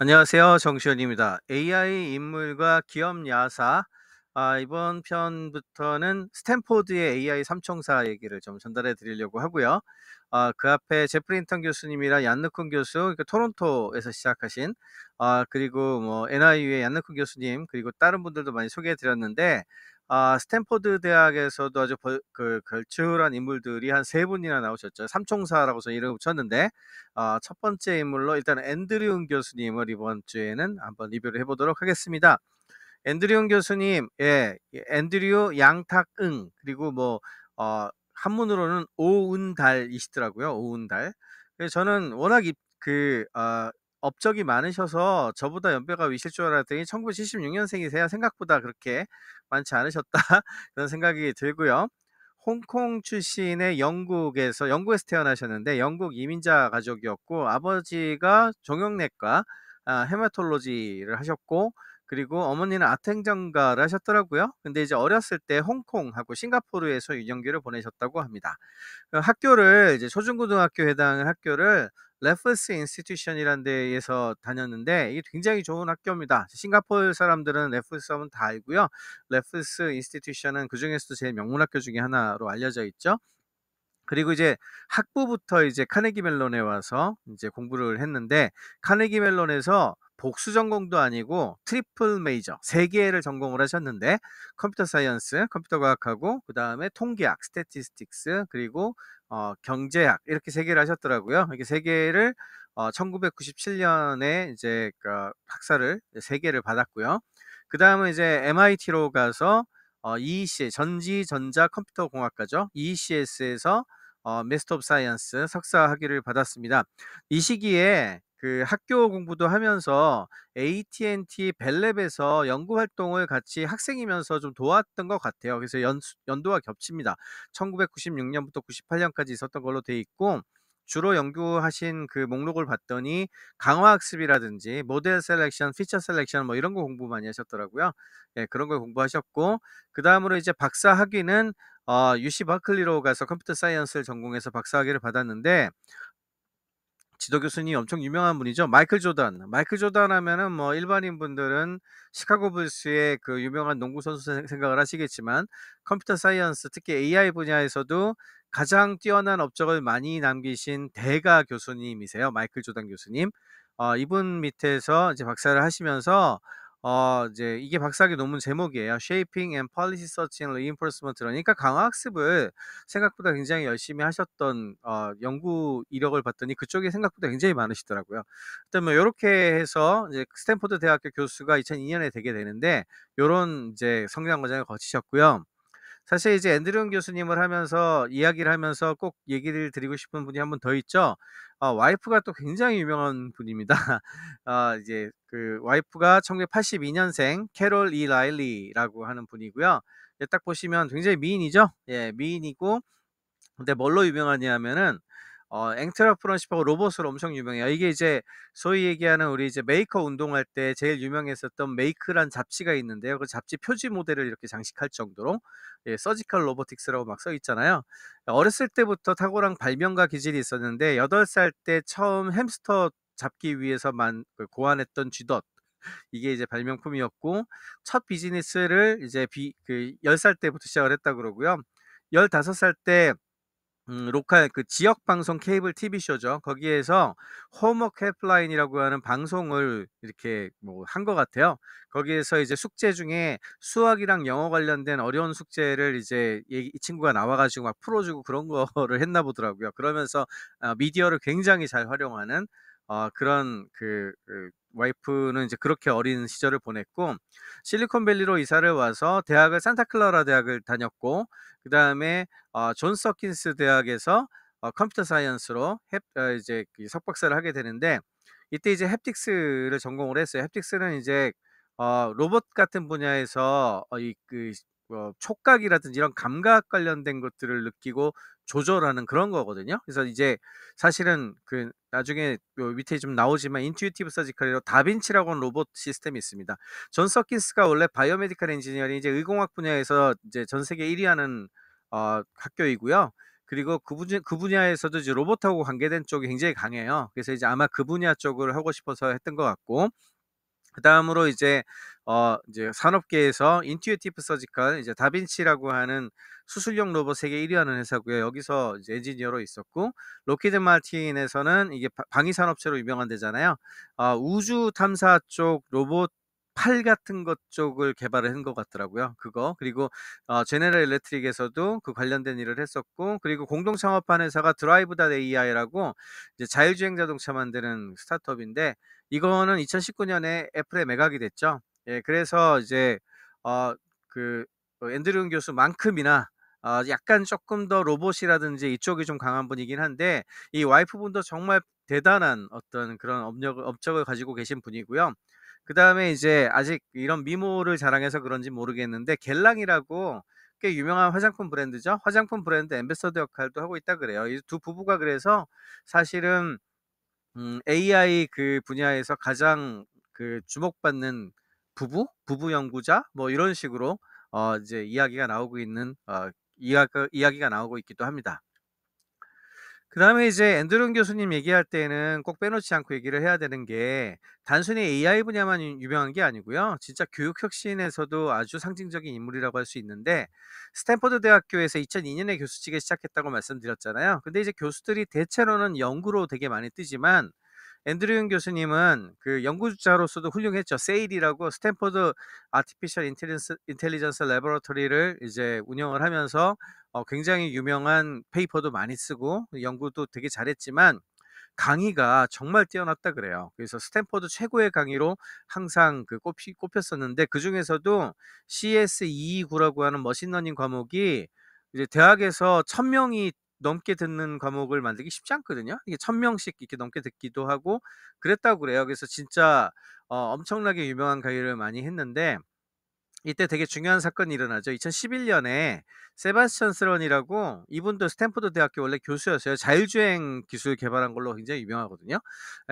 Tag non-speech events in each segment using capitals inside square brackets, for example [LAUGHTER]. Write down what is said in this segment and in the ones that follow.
안녕하세요. 정시현입니다. AI 인물과 기업 야사. 아, 이번 편부터는 스탠포드의 AI 삼총사 얘기를 좀 전달해 드리려고 하고요. 아, 그 앞에 제프린턴 교수님이랑 얀느쿤 교수, 그러니까 토론토에서 시작하신, 아, 그리고 뭐 NIU의 얀느쿤 교수님, 그리고 다른 분들도 많이 소개해 드렸는데, 아, 스탠포드 대학에서도 아주 벌, 그, 걸출한 인물들이 한 세 분이나 나오셨죠. 삼총사라고서 이름을 붙였는데, 아, 첫 번째 인물로 일단 앤드리운 교수님을 이번 주에는 한번 리뷰를 해보도록 하겠습니다. 앤드리운 교수님, 예, 예, 앤드류 양탁응, 그리고 뭐, 어, 한문으로는 오은달이시더라고요. 오은달. 저는 워낙 그, 어, 업적이 많으셔서 저보다 연배가 위실 줄 알았더니 1976년생이세요. 생각보다 그렇게 많지 않으셨다. [LAUGHS] 그런 생각이 들고요. 홍콩 출신의 영국에서 영국에서 태어나셨는데 영국 이민자 가족이었고 아버지가 종영내과 아, 헤마톨로지를 하셨고 그리고 어머니는 아탱행정가를 하셨더라고요. 근데 이제 어렸을 때 홍콩하고 싱가포르에서 유년기를 보내셨다고 합니다. 그 학교를 이제 초중고등학교 해당 학교를 레퍼스 인스티튜션이라는 데에서 다녔는데 이게 굉장히 좋은 학교입니다. 싱가포르 사람들은 레퍼스 하면 다 알고요. 레퍼스 인스티튜션은 그중에서도 제일 명문 학교 중에 하나로 알려져 있죠. 그리고 이제 학부부터 이제 카네기 멜론에 와서 이제 공부를 했는데 카네기 멜론에서 복수 전공도 아니고 트리플 메이저 세 개를 전공을 하셨는데 컴퓨터 사이언스, 컴퓨터 과학하고 그다음에 통계학, 스태티스틱스 그리고 어, 경제학 이렇게 세 개를 하셨더라고요. 이렇게 세 개를 어, 1997년에 이제 그 학사를 세 개를 받았고요. 그 다음에 이제 MIT로 가서 어, EEC 전지 전자 컴퓨터 공학과죠. EECS에서 어, 메스터 오브 사이언스 석사 학위를 받았습니다. 이 시기에 그 학교 공부도 하면서 AT&T 벨랩에서 연구 활동을 같이 학생이면서 좀 도왔던 것 같아요. 그래서 연, 연도와 겹칩니다. 1996년부터 98년까지 있었던 걸로 돼 있고 주로 연구하신 그 목록을 봤더니 강화학습이라든지 모델 셀렉션, 피처 셀렉션 뭐 이런 거 공부 많이 하셨더라고요. 예, 그런 걸 공부하셨고 그 다음으로 이제 박사 학위는 어, UC 버클리로 가서 컴퓨터 사이언스를 전공해서 박사 학위를 받았는데 지도 교수님 엄청 유명한 분이죠. 마이클 조단. 마이클 조단 하면은 뭐 일반인 분들은 시카고 불스의 그 유명한 농구 선수 생각을 하시겠지만 컴퓨터 사이언스 특히 AI 분야에서도 가장 뛰어난 업적을 많이 남기신 대가 교수님이세요. 마이클 조단 교수님. 어, 이분 밑에서 이제 박사를 하시면서 어 이제 이게 박사학위 논문 제목이에요. Shaping and Policy Search and Reinforcement. 그러니까 강화학습을 생각보다 굉장히 열심히 하셨던 어, 연구 이력을 봤더니 그쪽이 생각보다 굉장히 많으시더라고요. 그다음에 이렇게 뭐 해서 이제 스탠포드 대학교 교수가 2002년에 되게 되는데 이런 이제 성장 과정을 거치셨고요. 사실 이제 앤드류 교수님을 하면서 이야기를 하면서 꼭 얘기를 드리고 싶은 분이 한 분 더 있죠. 어, 와이프가 또 굉장히 유명한 분입니다. [LAUGHS] 어, 이제 그 와이프가 1982년생 캐롤 이 라일리라고 하는 분이고요. 딱 보시면 굉장히 미인이죠. 예, 미인이고 근데 뭘로 유명하냐면은 어, 앵트라 프런시하가 로봇으로 엄청 유명해요. 이게 이제 소위 얘기하는 우리 이제 메이커 운동할 때 제일 유명했었던 메이크란 잡지가 있는데요. 그 잡지 표지 모델을 이렇게 장식할 정도로 예, 서지컬 로보틱스라고 막 써 있잖아요. 어렸을 때부터 탁월한 발명가 기질이 있었는데 8살 때 처음 햄스터 잡기 위해서만 그 고안했던 쥐덫 이게 이제 발명품이었고 첫 비즈니스를 이제 비, 그 10살 때부터 시작을 했다 그러고요. 15살 때 음, 로컬 그 지역 방송 케이블 TV 쇼죠. 거기에서 홈워크 헬프라인이라고 하는 방송을 이렇게 뭐한 것 같아요. 거기에서 이제 숙제 중에 수학이랑 영어 관련된 어려운 숙제를 이제 이 친구가 나와가지고 막 풀어주고 그런 거를 했나 보더라고요. 그러면서 어, 미디어를 굉장히 잘 활용하는 어, 그런 그, 그 와이프는 이제 그렇게 어린 시절을 보냈고 실리콘밸리로 이사를 와서 대학을 산타클라라 대학을 다녔고 그 다음에 어, 존 서킨스 대학에서 어, 컴퓨터 사이언스로 햅, 어, 이제 그 석박사를 하게 되는데 이때 이제 햅틱스를 전공을 했어요. 햅틱스는 이제 어, 로봇 같은 분야에서 어, 이그 어, 촉각이라든지 이런 감각 관련된 것들을 느끼고 조절하는 그런 거거든요. 그래서 이제 사실은 그 나중에 밑에 좀 나오지만 인튜이티브 서지컬이라고 다빈치라고 하는 로봇 시스템이 있습니다. 존 서킨스가 원래 바이오메디컬 엔지니어링 이제 의공학 분야에서 이제 전 세계 1위하는 어, 학교이고요. 그리고 그, 분야, 그 분야에서도 이제 로봇하고 관계된 쪽이 굉장히 강해요. 그래서 이제 아마 그 분야 쪽을 하고 싶어서 했던 것 같고 그 다음으로 이제 어 이제 산업계에서 인튜이티브 서지컬 이제 다빈치라고 하는 수술용 로봇 세계 1위 하는 회사고요. 여기서 이제 엔지니어로 있었고 로키드 마틴에서는 이게 방위산업체로 유명한 데잖아요. 어, 우주 탐사 쪽 로봇 팔 같은 것 쪽을 개발을 한 것 같더라고요. 그거 그리고 어, 제네럴 일렉트릭에서도 그 관련된 일을 했었고 그리고 공동 창업한 회사가 드라이브닷 AI라고 이제 자율주행 자동차 만드는 스타트업인데 이거는 2019년에 애플에 매각이 됐죠. 예, 그래서 이제 어, 그 어, 앤드류 교수만큼이나 어, 약간 조금 더 로봇이라든지 이쪽이 좀 강한 분이긴 한데 이 와이프분도 정말 대단한 어떤 그런 업력, 업적을 가지고 계신 분이고요. 그다음에 이제 아직 이런 미모를 자랑해서 그런지 모르겠는데 갤랑이라고꽤 유명한 화장품 브랜드죠. 화장품 브랜드 엠베서더 역할도 하고 있다 그래요. 이 두 부부가 그래서 사실은 음, AI 그 분야에서 가장 그 주목받는 부부, 부부 연구자 뭐 이런 식으로 어 이제 이야기가 나오고 있는 어 이야기가 나오고 있기도 합니다. 그다음에 이제 앤드룬 교수님 얘기할 때는 꼭 빼놓지 않고 얘기를 해야 되는 게 단순히 AI 분야만 유- 유명한 게 아니고요. 진짜 교육 혁신에서도 아주 상징적인 인물이라고 할 수 있는데 스탠퍼드 대학교에서 2002년에 교수직에 시작했다고 말씀드렸잖아요. 근데 이제 교수들이 대체로는 연구로 되게 많이 뜨지만 앤드류 교수님은 그 연구자로서도 훌륭했죠. 세일이라고 스탠퍼드 아티피셜 인텔리전스, 인텔리전스 레버러토리를 이제 운영을 하면서 어, 굉장히 유명한 페이퍼도 많이 쓰고 연구도 되게 잘했지만 강의가 정말 뛰어났다 그래요. 그래서 스탠퍼드 최고의 강의로 항상 그 꼽히, 꼽혔었는데 그 중에서도 CS229라고 하는 머신러닝 과목이 이제 대학에서 천명이 넘게 듣는 과목을 만들기 쉽지 않거든요. 이게 천 명씩 이렇게 넘게 듣기도 하고 그랬다고 그래요. 그래서 진짜 어, 엄청나게 유명한 강의를 많이 했는데 이때 되게 중요한 사건이 일어나죠. 2011년에 세바스찬 스런이라고 이분도 스탠포드 대학교 원래 교수였어요. 자율주행 기술 개발한 걸로 굉장히 유명하거든요.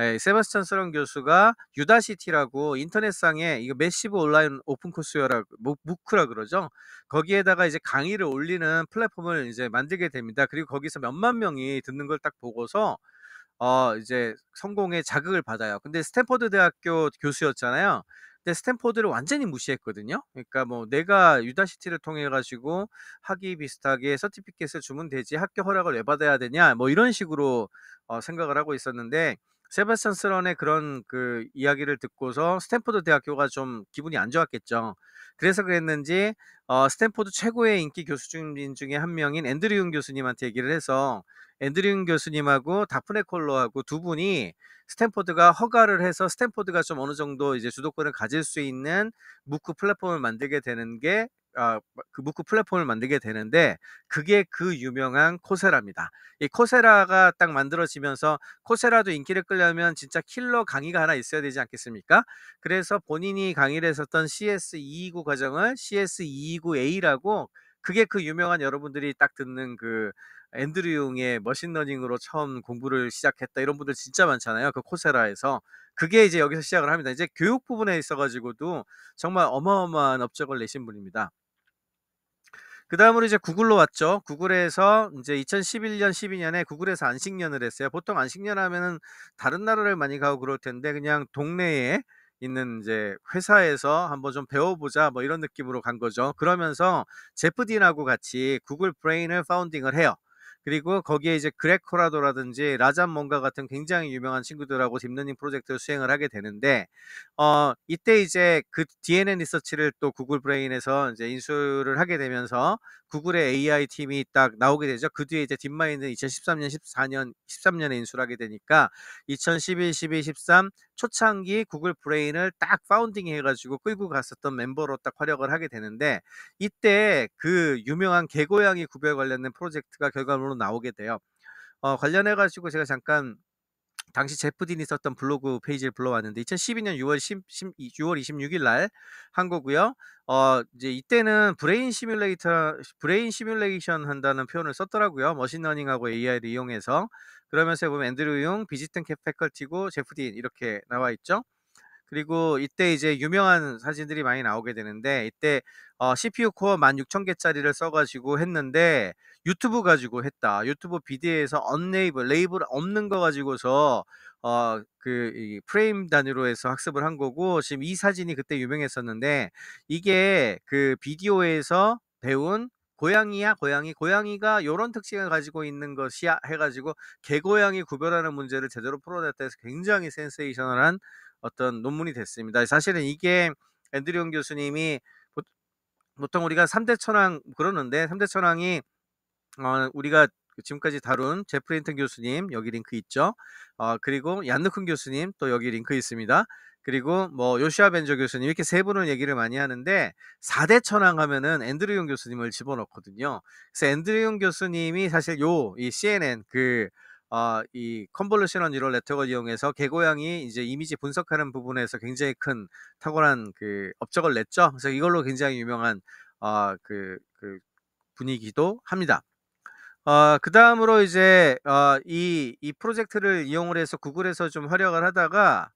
예, 세바스찬 스런 교수가 유다시티라고 인터넷상에 이거 매시브 온라인 오픈 코스여라 무크라 그러죠. 거기에다가 이제 강의를 올리는 플랫폼을 이제 만들게 됩니다. 그리고 거기서 몇만 명이 듣는 걸 딱 보고서 어 이제 성공의 자극을 받아요. 근데 스탠퍼드 대학교 교수였잖아요. 그때 스탠포드를 완전히 무시했거든요. 그러니까 뭐 내가 유다시티를 통해 가지고 학위 비슷하게 서티피켓을 주면 되지 학교 허락을 왜 받아야 되냐 뭐 이런 식으로 어, 생각을 하고 있었는데 세바스찬 스런의 그런 그 이야기를 듣고서 스탠포드 대학교가 좀 기분이 안 좋았겠죠. 그래서 그랬는지 어, 스탠포드 최고의 인기 교수 중인 중에 한 명인 앤드리운 교수님한테 얘기를 해서 앤드린 교수님하고 다프네 콜로하고 두 분이 스탠퍼드가 허가를 해서 스탠퍼드가좀 어느 정도 이제 주도권을 가질 수 있는 무크 플랫폼을 만들게 되는 게 아, 그 무크 플랫폼을 만들게 되는데 그게 그 유명한 코세라입니다. 이 코세라가 딱 만들어지면서 코세라도 인기를 끌려면 진짜 킬러 강의가 하나 있어야 되지 않겠습니까? 그래서 본인이 강의를 했었던 CS229 e 과정을 CS229A라고 e 그게 그 유명한 여러분들이 딱 듣는 그 앤드류 용의 머신러닝으로 처음 공부를 시작했다 이런 분들 진짜 많잖아요. 그 코세라에서 그게 이제 여기서 시작을 합니다. 이제 교육 부분에 있어가지고도 정말 어마어마한 업적을 내신 분입니다. 그 다음으로 이제 구글로 왔죠. 구글에서 이제 2011년, 12년에 구글에서 안식년을 했어요. 보통 안식년 하면은 다른 나라를 많이 가고 그럴 텐데 그냥 동네에 있는 이제 회사에서 한번 좀 배워보자 뭐 이런 느낌으로 간 거죠. 그러면서 제프딘하고 같이 구글 브레인을 파운딩을 해요. 그리고 거기에 이제 그레코라도라든지 라잔 몽가 같은 굉장히 유명한 친구들하고 딥러닝 프로젝트를 수행을 하게 되는데 어 이때 이제 그 DNN 리서치를 또 구글 브레인에서 이제 인수를 하게 되면서 구글의 AI 팀이 딱 나오게 되죠. 그 뒤에 이제 딥마인드 2013년, 14년, 13년에 인수하게 를 되니까 2011, 12, 13 초창기 구글 브레인을 딱 파운딩 해가지고 끌고 갔었던 멤버로 딱 활약을 하게 되는데 이때 그 유명한 개고양이 구별 관련된 프로젝트가 결과물로 나오게 돼요. 어, 관련해가지고 제가 잠깐 당시 제프딘이 썼던 블로그 페이지를 불러왔는데 2012년 6월 10, 10 6월 26일 날 한 거고요. 어 이제 이때는 브레인 시뮬레이터 브레인 시뮬레이션 한다는 표현을 썼더라고요. 머신러닝하고 AI를 이용해서 그러면서 보면 앤드류 융, 비지튼 탱 패컬티고 제프딘 이렇게 나와 있죠. 그리고 이때 이제 유명한 사진들이 많이 나오게 되는데 이때 어, CPU 코어 16,000개짜리를 써가지고 했는데 유튜브 가지고 했다. 유튜브 비디오에서 언네이블 레이블 없는 거 가지고서 어, 그 프레임 단위로 해서 학습을 한 거고 지금 이 사진이 그때 유명했었는데 이게 그 비디오에서 배운 고양이야 고양이 고양이가 요런 특징을 가지고 있는 것이야 해가지고 개고양이 구별하는 문제를 제대로 풀어냈다 해서 굉장히 센세이셔널한 어떤 논문이 됐습니다 사실은 이게 앤드리온 교수님이 보통 우리가 3대천왕 그러는데 3대천왕이 어, 우리가 그 지금까지 다룬 제프린턴 교수님 여기 링크 있죠. 어, 그리고 얀누큰 교수님 또 여기 링크 있습니다. 그리고 뭐 요시아 벤저 교수님 이렇게 세 분을 얘기를 많이 하는데 4대 천왕 하면은 앤드류 용 교수님을 집어넣거든요. 그래서 앤드류 용 교수님이 사실 요 이 CNN 그 어, 이 컨볼루셔널 뉴럴 네트워크를 이용해서 개고양이 이제 이미지 분석하는 부분에서 굉장히 큰 탁월한 그 업적을 냈죠. 그래서 이걸로 굉장히 유명한 어, 그, 그 분위기도 합니다. 어, 아, 그 다음으로 이제 어, 이, 이 프로젝트를 이용을 해서 구글에서 좀 활약을 하다가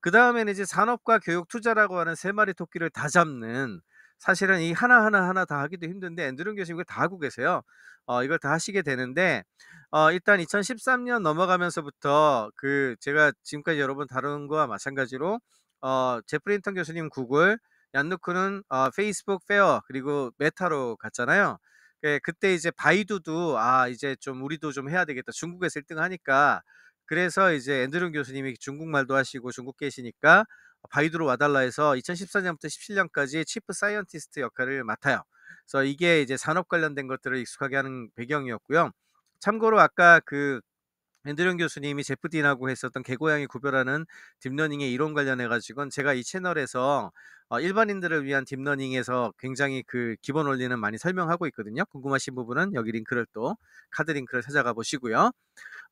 그 다음에는 이제 산업과 교육 투자라고 하는 세 마리 토끼를 다 잡는 사실은 이 하나하나 하나 다 하기도 힘든데 앤드룬 교수님 이걸 다 하고 계세요. 어, 이걸 다 하시게 되는데 어, 일단 2013년 넘어가면서부터 그 제가 지금까지 여러분 다룬 거와 마찬가지로 어, 제프린턴 교수님 구글, 얀누크는 어, 페이스북 페어 그리고 메타로 갔잖아요. 예, 그때 이제 바이두도 아 이제 좀 우리도 좀 해야 되겠다. 중국에서 1등 하니까 그래서 이제 앤드룬 교수님이 중국말도 하시고 중국 계시니까 바이두로 와달라 해서 2014년부터 17년까지 치프 사이언티스트 역할을 맡아요. 그래서 이게 이제 산업 관련된 것들을 익숙하게 하는 배경이었고요. 참고로 아까 그 앤드류 교수님이 제프 딘하고 했었던 개고양이 구별하는 딥러닝의 이론 관련해 가지고는 제가 이 채널에서 어, 일반인들을 위한 딥러닝에서 굉장히 그 기본 원리는 많이 설명하고 있거든요. 궁금하신 부분은 여기 링크를 또 카드 링크를 찾아가 보시고요.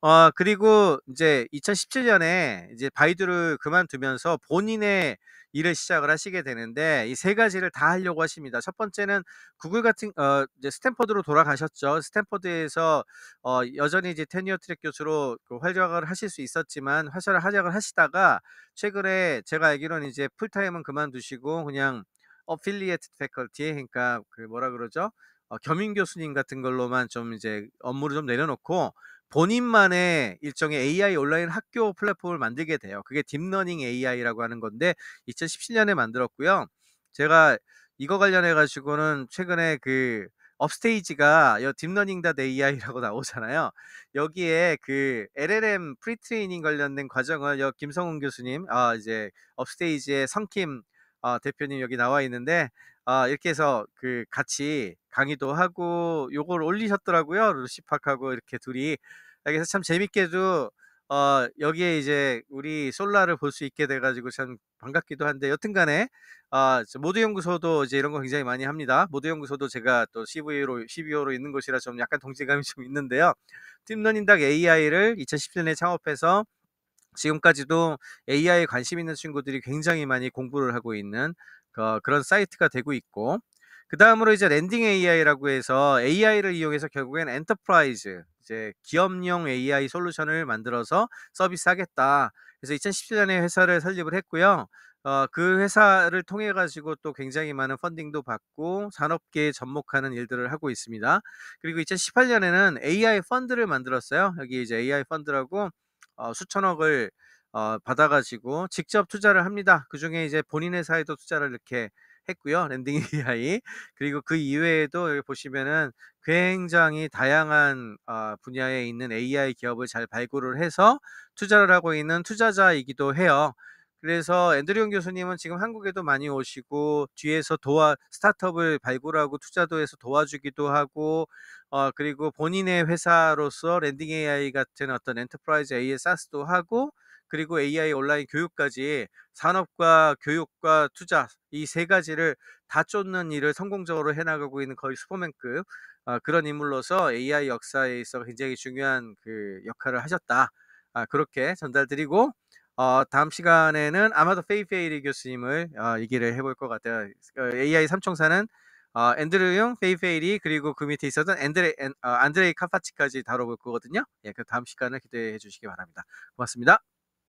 어, 그리고 이제 2017년에 이제 바이두를 그만두면서 본인의 일을 시작을 하시게 되는데 이 세 가지를 다 하려고 하십니다. 첫 번째는 구글 같은 어 이제 스탠퍼드로 돌아가셨죠. 스탠퍼드에서 어 여전히 이제 테니어 트랙 교수로 그 활약을 하실 수 있었지만 활약을 하시다가 최근에 제가 알기로는 이제 풀타임은 그만두시고 그냥 어필리에이트 패컬티 그러니까 그 뭐라 그러죠? 어, 겸임 교수님 같은 걸로만 좀 이제 업무를 좀 내려놓고 본인만의 일종의 AI 온라인 학교 플랫폼을 만들게 돼요. 그게 딥러닝 AI라고 하는 건데 2017년에 만들었고요. 제가 이거 관련해 가지고는 최근에 그 업스테이지가 여 딥러닝다 AI라고 [LAUGHS] 나오잖아요. 여기에 그 LLM 프리트레이닝 관련된 과정을 여 김성훈 교수님, 아 이제 업스테이지의 성킴 아, 대표님 여기 나와 있는데 아, 이렇게 해서 그 같이 강의도 하고 요걸 올리셨더라고요. 루시팍하고 이렇게 둘이. 아, 그래서 참 재밌게도 어, 여기에 이제 우리 솔라를 볼 수 있게 돼가지고 참 반갑기도 한데 여튼간에 아, 모두 연구소도 이제 이런 거 굉장히 많이 합니다. 모두 연구소도 제가 또 CVO로 CBO로 있는 곳이라 좀 약간 동질감이 [LAUGHS] 좀 있는데요. 팀러닝닥 AI를 2010년에 창업해서 지금까지도 AI에 관심 있는 친구들이 굉장히 많이 공부를 하고 있는 어, 그런 사이트가 되고 있고 그 다음으로 이제 랜딩 AI라고 해서 AI를 이용해서 결국엔 엔터프라이즈 이제 기업용 AI 솔루션을 만들어서 서비스하겠다. 그래서 2017년에 회사를 설립을 했고요. 어, 그 회사를 통해 가지고 또 굉장히 많은 펀딩도 받고 산업계에 접목하는 일들을 하고 있습니다. 그리고 2018년에는 AI 펀드를 만들었어요. 여기 이제 AI 펀드라고 어, 수천억을 어, 받아가지고 직접 투자를 합니다. 그 중에 이제 본인 회사에도 투자를 이렇게 했고요. 랜딩 [LAUGHS] a i 그리고 그 이외에도 여기 보시면은 굉장히 다양한 어, 분야에 있는 AI 기업을 잘 발굴을 해서 투자를 하고 있는 투자자이기도 해요. 그래서 앤드리온 교수님은 지금 한국에도 많이 오시고 뒤에서 도와 스타트업을 발굴하고 투자도 해서 도와주기도 하고 어 그리고 본인의 회사로서 랜딩 AI 같은 어떤 엔터프라이즈 AI s a a 도 하고 그리고 AI 온라인 교육까지 산업과 교육과 투자 이 세 가지를 다 쫓는 일을 성공적으로 해나가고 있는 거의 슈퍼맨급 아, 그런 인물로서 AI 역사에 있어 굉장히 중요한 그 역할을 하셨다. 아, 그렇게 전달드리고 어, 다음 시간에는 아마도 페이페이리 교수님을 어, 얘기를 해볼 것 같아요. 어, AI 삼총사는 어, 앤드류용, 페이페이리 그리고 그 밑에 있었던 앤드레, 앤, 어, 안드레이 카파치까지 다뤄볼 거거든요. 예, 그 다음 시간을 기대해 주시기 바랍니다. 고맙습니다.